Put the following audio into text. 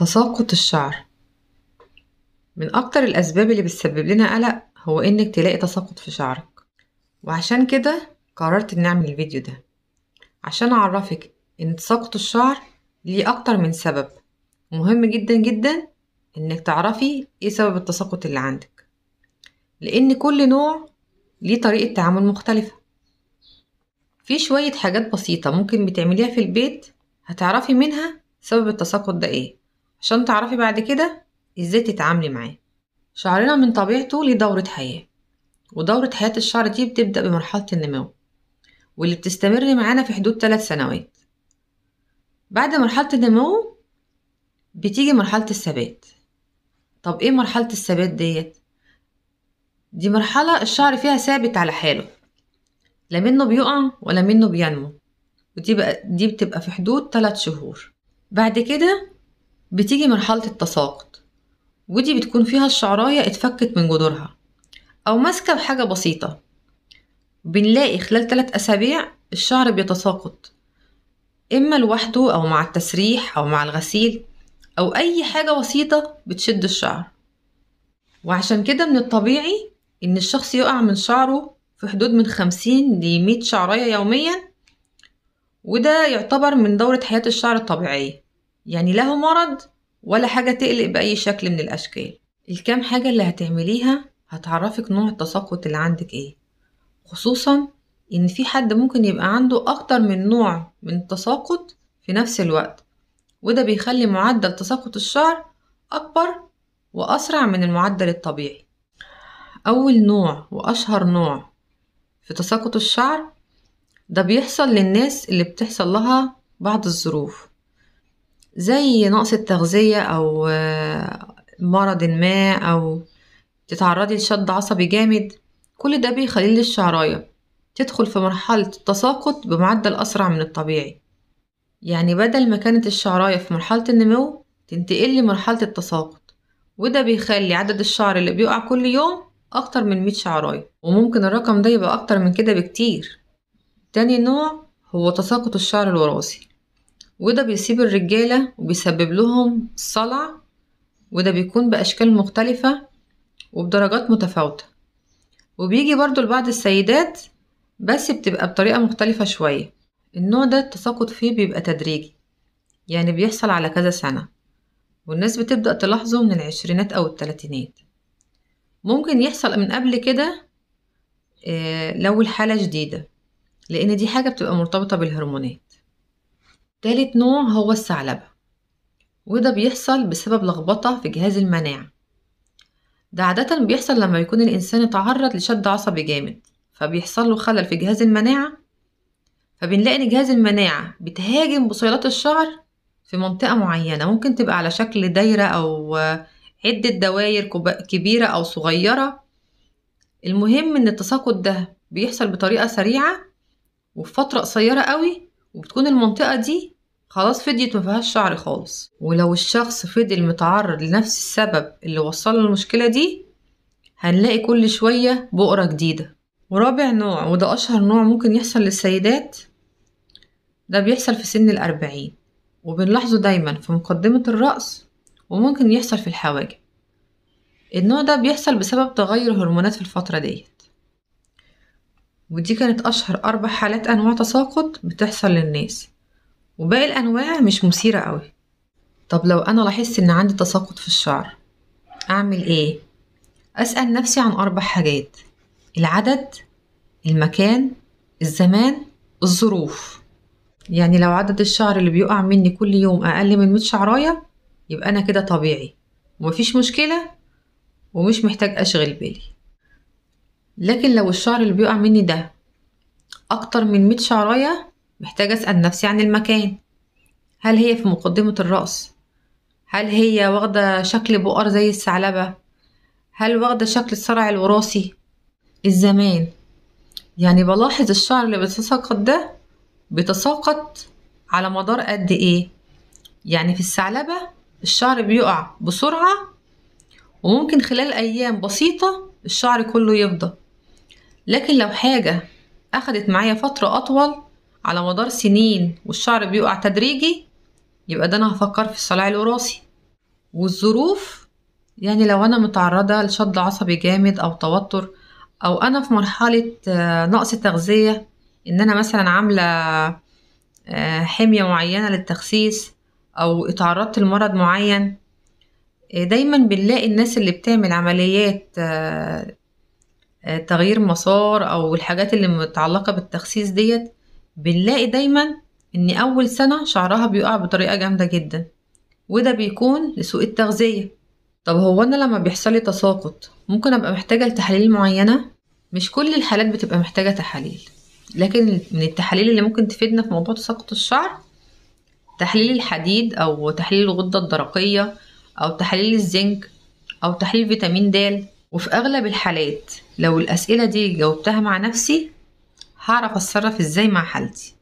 تساقط الشعر من أكتر الأسباب اللي بتسبب لنا قلق هو إنك تلاقي تساقط في شعرك وعشان كده قررت إن أعمل الفيديو ده عشان أعرفك إن تساقط الشعر ليه أكتر من سبب ومهم جدا جدا إنك تعرفي إيه سبب التساقط اللي عندك لأن كل نوع ليه طريقة تعامل مختلفة في شوية حاجات بسيطة ممكن بتعمليها في البيت هتعرفي منها سبب التساقط ده إيه عشان تعرفي بعد كده ازاي تتعاملي معاه شعرنا من طبيعته ليه دورة حياة ودورة حياة الشعر دي بتبدأ بمرحلة النمو واللي بتستمر معانا في حدود ثلاث سنوات بعد مرحلة النمو بتيجي مرحلة الثبات طب ايه مرحلة الثبات ديت؟ دي مرحلة الشعر فيها ثابت على حاله لا منه بيقع ولا منه بينمو ودي بقى دي بتبقى في حدود ثلاث شهور بعد كده بتيجي مرحلة التساقط ودي بتكون فيها الشعراية اتفكت من جذورها أو ماسكة بحاجة بسيطة بنلاقي خلال تلات أسابيع الشعر بيتساقط إما لوحده أو مع التسريح أو مع الغسيل أو أي حاجة بسيطة بتشد الشعر وعشان كده من الطبيعي إن الشخص يقع من شعره في حدود من خمسين لمية شعراية يوميا وده يعتبر من دورة حياة الشعر الطبيعية يعني لا هو مرض ولا حاجة تقلق بأي شكل من الأشكال الكام حاجة اللي هتعمليها هتعرفك نوع التساقط اللي عندك ايه خصوصا ان في حد ممكن يبقى عنده اكتر من نوع من التساقط في نفس الوقت وده بيخلي معدل تساقط الشعر اكبر واسرع من المعدل الطبيعي اول نوع واشهر نوع في تساقط الشعر ده بيحصل للناس اللي بتحصل لها بعض الظروف زي نقص التغذية أو آه، مرض ما أو تتعرضي لشد عصبي جامد كل ده بيخلي الشعراية تدخل في مرحلة التساقط بمعدل أسرع من الطبيعي يعني بدل ما كانت الشعراية في مرحلة النمو تنتقل لمرحلة التساقط وده بيخلي عدد الشعر اللي بيقع كل يوم أكتر من مية شعراية وممكن الرقم ده يبقى أكتر من كده بكتير تاني نوع هو تساقط الشعر الوراثي وده بيصيب الرجالة وبيسبب لهم صلع وده بيكون بأشكال مختلفة وبدرجات متفاوتة وبيجي برضو لبعض السيدات بس بتبقى بطريقة مختلفة شوية النوع ده التساقط فيه بيبقى تدريجي يعني بيحصل على كذا سنة والناس بتبدأ تلاحظه من العشرينات أو التلاتينات ممكن يحصل من قبل كده آه، لو الحالة جديدة لأن دي حاجة بتبقى مرتبطة بالهرمونات تالت نوع هو الثعلبة وده بيحصل بسبب لخبطة في جهاز المناعة ده عادة بيحصل لما يكون الإنسان اتعرض لشد عصبي جامد فبيحصل له خلل في جهاز المناعة فبنلاقي إن جهاز المناعة بتهاجم بصيلات الشعر في منطقة معينة ممكن تبقى على شكل دايرة أو عدة دواير كبيرة أو صغيرة المهم إن التساقط ده بيحصل بطريقة سريعة وفي فترة قصيرة قوي وبتكون المنطقة دي خلاص فضيت مفيهاش شعر خالص ولو الشخص فضل متعرض لنفس السبب اللي وصله للمشكلة دي هنلاقي كل شوية بؤرة جديدة ورابع نوع وده أشهر نوع ممكن يحصل للسيدات ده بيحصل في سن الأربعين وبنلاحظه دايما في مقدمة الرأس وممكن يحصل في الحواجب النوع ده بيحصل بسبب تغير هرمونات في الفترة ديت ودي كانت أشهر أربع حالات أنواع تساقط بتحصل للناس وباقي الأنواع مش مثيرة أوي طب لو أنا لاحظت إن عندي تساقط في الشعر أعمل إيه؟ أسأل نفسي عن أربع حاجات العدد المكان الزمان الظروف يعني لو عدد الشعر اللي بيقع مني كل يوم أقل من 100 شعراية يبقى أنا كده طبيعي ومفيش مشكلة ومش محتاج أشغل بالي لكن لو الشعر اللي بيقع مني ده اكتر من مية شعرايه محتاجه اسال نفسي عن المكان هل هي في مقدمه الراس هل هي واخده شكل بؤر زي الثعلبه هل واخده شكل الصرع الوراثي الزمان يعني بلاحظ الشعر اللي بيتساقط ده بيتساقط على مدار قد ايه يعني في الثعلبه الشعر بيقع بسرعه وممكن خلال ايام بسيطه الشعر كله يفضى لكن لو حاجة أخدت معايا فترة أطول على مدار سنين والشعر بيقع تدريجي يبقى ده أنا هفكر في الصلع الوراثي والظروف يعني لو أنا متعرضة لشد عصبي جامد أو توتر أو أنا في مرحلة آه، نقص تغذية إن أنا مثلا عاملة آه، حمية معينة للتخسيس أو اتعرضت لمرض معين آه، دايما بنلاقي الناس اللي بتعمل عمليات آه، تغيير مسار او الحاجات اللي متعلقه بالتخسيس ديت بنلاقي دايما ان اول سنه شعرها بيقع بطريقه جامده جدا وده بيكون لسوء التغذيه طب هو انا لما بيحصل لي تساقط ممكن ابقى محتاجه لتحاليل معينه مش كل الحالات بتبقى محتاجه تحاليل لكن من التحاليل اللي ممكن تفيدنا في موضوع تساقط الشعر تحليل الحديد او تحليل الغده الدرقيه او تحليل الزنك او تحليل فيتامين د وفي أغلب الحالات لو الأسئلة دي جاوبتها مع نفسي هعرف أتصرف إزاي مع حالتي